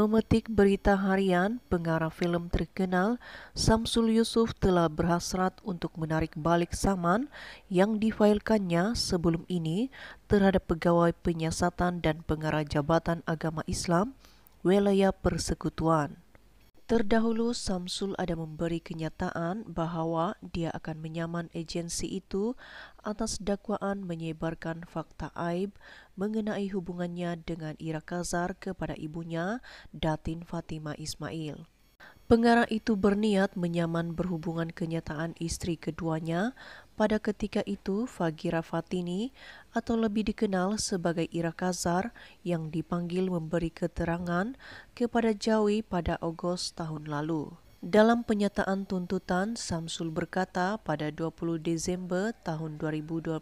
Memetik berita harian, pengarah film terkenal Samsul Yusuf telah berhasrat untuk menarik balik saman yang difailkannya sebelum ini terhadap pegawai penyiasatan dan pengarah Jabatan Agama Islam wilayah persekutuan. Terdahulu, Samsul ada memberi kenyataan bahwa dia akan menyaman agensi itu atas dakwaan menyebarkan fakta aib mengenai hubungannya dengan Ira Kazar kepada ibunya, Datin Fatima Ismail. Pengarah itu berniat menyaman berhubungan kenyataan istri keduanya pada ketika itu, Fagira Fatini atau lebih dikenal sebagai Ira Kazar yang dipanggil memberi keterangan kepada Jawi pada Agustus tahun lalu. Dalam penyataan tuntutan, Samsul berkata pada 20 Desember tahun 2022,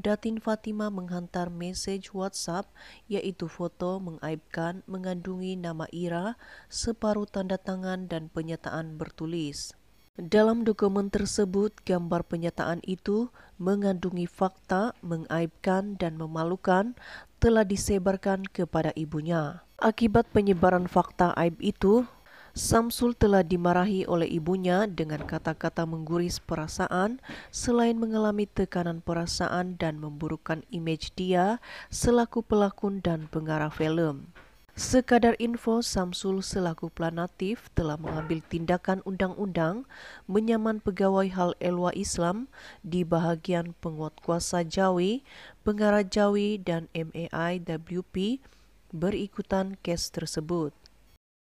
Datin Fatima menghantar message WhatsApp yaitu foto mengaibkan mengandungi nama Ira, separuh tanda tangan dan penyataan bertulis. Dalam dokumen tersebut, gambar penyataan itu mengandungi fakta mengaibkan dan memalukan telah disebarkan kepada ibunya. Akibat penyebaran fakta aib itu, Samsul telah dimarahi oleh ibunya dengan kata-kata mengguris perasaan selain mengalami tekanan perasaan dan memburukkan image dia selaku pelakon dan pengarah film. Sekadar info, Samsul selaku planatif telah mengambil tindakan undang-undang menyaman pegawai hal elwa Islam di bahagian penguat kuasa Jawi, pengarah Jawi, dan MAIWP berikutan kes tersebut.